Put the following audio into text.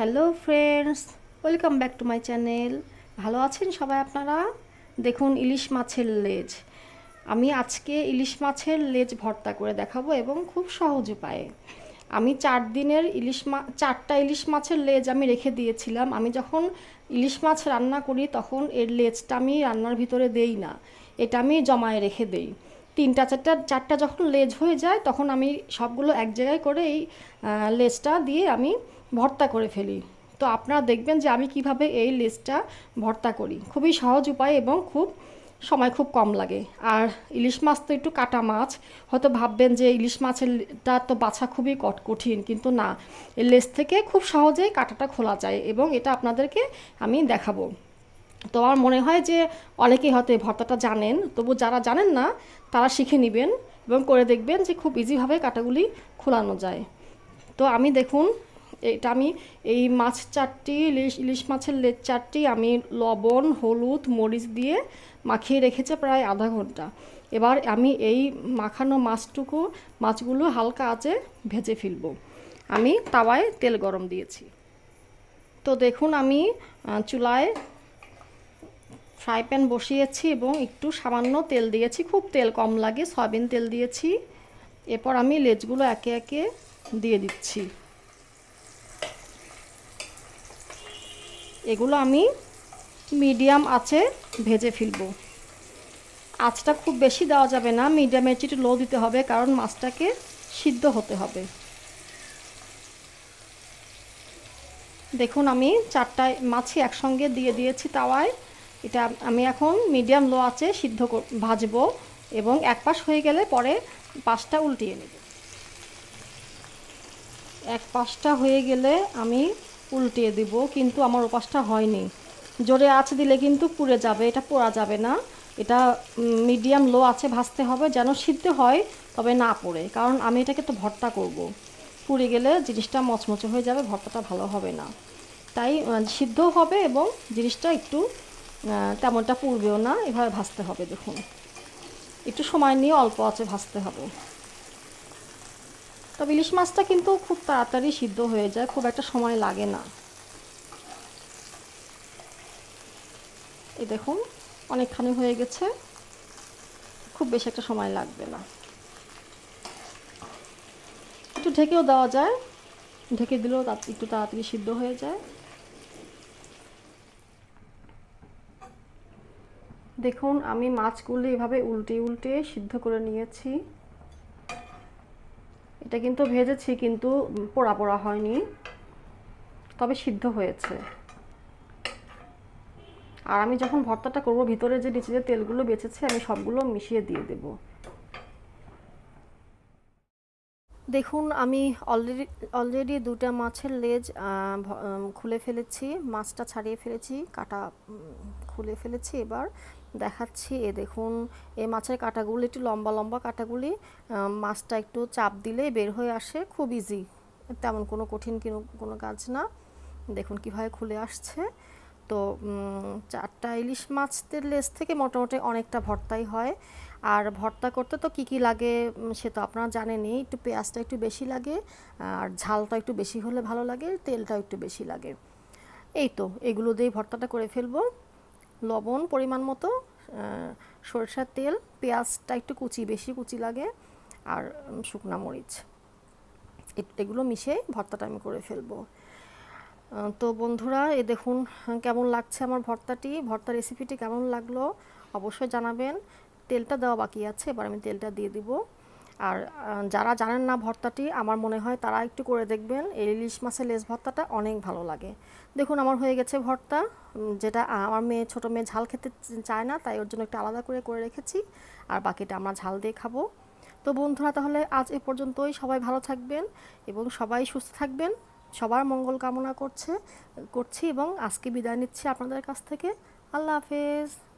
Hello friends welcome back to my channel ভালো আছেন সবাই আপনারা দেখুন ইলিশ মাছের লেজ আমি আজকে ইলিশ মাছের লেজ ভর্তা করে দেখাবো এবং খুব সহজ উপায়ে আমি চার দিনের ইলিশ মা চারটা ইলিশ মাছের লেজ আমি রেখে দিয়েছিলাম আমি যখন ইলিশ মাছ রান্না করি তখন এর লেজটা আমি রান্নার ভিতরে দেই না এটা আমি জমায়ে রেখে দেই তিনটা চারটা চারটা যখন লেজ হয়ে যায় তখন আমি সবগুলো এক জায়গায় করে এই লেজটা দিয়ে আমি ভর্তা করে ফেলি তো আপনারা দেখবেন যে আমি কিভাবে এই লেসটা ভর্তা করি খুবই সহজ উপায় এবং খুব সময় খুব কম লাগে আর ইলিশ মাছ তো একটু কাটা মাছ হয়তো ভাববেন যে ইলিশ মাছেরটা তো বাছা খুবই কঠিন কিন্তু না এই লেস থেকে খুব সহজেই কাটাটা খোলা যায় এবং এটা আপনাদেরকে আমি দেখাবো তো আমার মনে হয় যে অনেকেই হয়তো এই ভর্তাটা জানেন তবু যারা জানেন না তারা শিখে নেবেন এবং করে দেখবেন যে খুব ইজিভাবে কাটাগুলি খোলানো যায় তো আমি দেখুন এটা আমি এই মাছ চারটি ইলিশ ইলিশ মাছের লেজ চারটি আমি লবণ হলুদ মরিচ দিয়ে মাখিয়ে রেখেছে প্রায় আধা ঘন্টা এবার আমি এই মাখানো মাছটুকু মাছগুলো হালকা আছে ভেজে ফেলবো আমি তাওয়ায় তেল গরম দিয়েছি তো দেখুন আমি চুলায় ফ্রাই প্যান বসিয়েছি এবং একটু সামান্য তেল দিয়েছি খুব তেল কম লাগে সয়াবিন তেল দিয়েছি এরপর আমি লেজগুলো একে একে দিয়ে দিচ্ছি এগুলো আমি মিডিয়াম আছে ভেজে ফেলব আঁচটা খুব বেশি দেওয়া যাবে না মিডিয়ামে একটু লো দিতে হবে কারণ মাছটাকে সিদ্ধ হতে হবে দেখুন আমি চারটা মাছই একসঙ্গে দিয়ে দিয়েছি তাওয়ায় এটা আমি এখন মিডিয়াম লো আছে সিদ্ধ ভাজবো এবং এক পাশ হয়ে গেলে পরে পাশটা উল্টিয়ে নেব এক পাশটা হয়ে গেলে আমি উল্টিয়ে দিব কিন্তু আমার ওপাশটা হয়নি জোরে আঁচ দিলে কিন্তু পুড়ে যাবে এটা পোড়া যাবে না এটা মিডিয়াম লো আছে ভাজতে হবে যেন সিদ্ধ হয় তবে না পড়ে কারণ আমি এটাকে তো ভর্তা করব। পুড়ে গেলে জিনিসটা মচমচে হয়ে যাবে ভর্তাটা ভালো হবে না তাই সিদ্ধও হবে এবং জিনিসটা একটু তেমনটা পুড়বেও না এভাবে ভাজতে হবে দেখুন একটু সময় নিয়ে অল্প আছে ভাজতে হবে তবে ইলিশ মাছটা কিন্তু খুব তাড়াতাড়ি সিদ্ধ হয়ে যায় খুব একটা সময় লাগে না এই দেখুন অনেকখানি হয়ে গেছে খুব বেশি একটা সময় লাগবে না একটু ঢেকেও দেওয়া যায় ঢেকে দিলেও একটু তাড়াতাড়ি সিদ্ধ হয়ে যায় দেখুন আমি মাছগুলো এভাবে উল্টে উল্টে সিদ্ধ করে নিয়েছি এটা কিন্তু ভেজেছি কিন্তু পোড়া পোড়া হয়নি তবে সিদ্ধ হয়েছে আর আমি যখন ভর্তাটা করব ভিতরে যে নিচে যে তেলগুলো বেঁচেছে আমি সবগুলো মিশিয়ে দিয়ে দেব দেখুন আমি অলরেডি অলরেডি দুটা মাছের লেজ খুলে ফেলেছি মাছটা ছাড়িয়ে ফেলেছি কাটা খুলে ফেলেছি এবার দেখাচ্ছি এ দেখুন এই মাছের কাঁটাগুলি একটু লম্বা লম্বা কাঁটাগুলি মাছটা একটু চাপ দিলেই বের হয়ে আসে খুব ইজি তেমন কোনো কঠিন কোনো কাজ না দেখুন কীভাবে খুলে আসছে তো চারটা ইলিশ মাছদের লেস থেকে মোটামুটি অনেকটা ভর্তাই হয় আর ভর্তা করতে তো কি কি লাগে সে তো আপনারা জানেনই একটু পেঁয়াজটা একটু বেশি লাগে আর ঝালটা একটু বেশি হলে ভালো লাগে তেলটা একটু বেশি লাগে এই তো এগুলো দিয়েই ভর্তাটা করে ফেলবো লবণ পরিমাণ মতো সরষার তেল পেঁয়াজটা একটু কুচি বেশি কুচি লাগে আর শুকনা মরিচ এগুলো মিশিয়ে ভর্তাটা আমি করে ফেলবো তো বন্ধুরা এ দেখুন কেমন লাগছে আমার ভর্তাটি ভর্তা রেসিপিটি কেমন লাগলো অবশ্যই জানাবেন তেলটা দেওয়া বাকি আছে এবার আমি তেলটা দিয়ে দিব আর যারা জানেন না ভর্তাটি আমার মনে হয় তারা একটু করে দেখবেন এই ইলিশ মাছের লেস ভর্তাটা অনেক ভালো লাগে দেখুন আমার হয়ে গেছে ভর্তা যেটা আমার মেয়ে ছোটো মেয়ে ঝাল খেতে চায় না তাই ওর জন্য একটু আলাদা করে করে রেখেছি আর বাকিটা আমরা ঝাল দিয়ে খাবো তো বন্ধুরা তাহলে আজ এ পর্যন্তই সবাই ভালো থাকবেন এবং সবাই সুস্থ থাকবেন সবার মঙ্গল কামনা করছে করছি এবং আজকে বিদায় নিচ্ছি আপনাদের কাছ থেকে আল্লাহ হাফেজ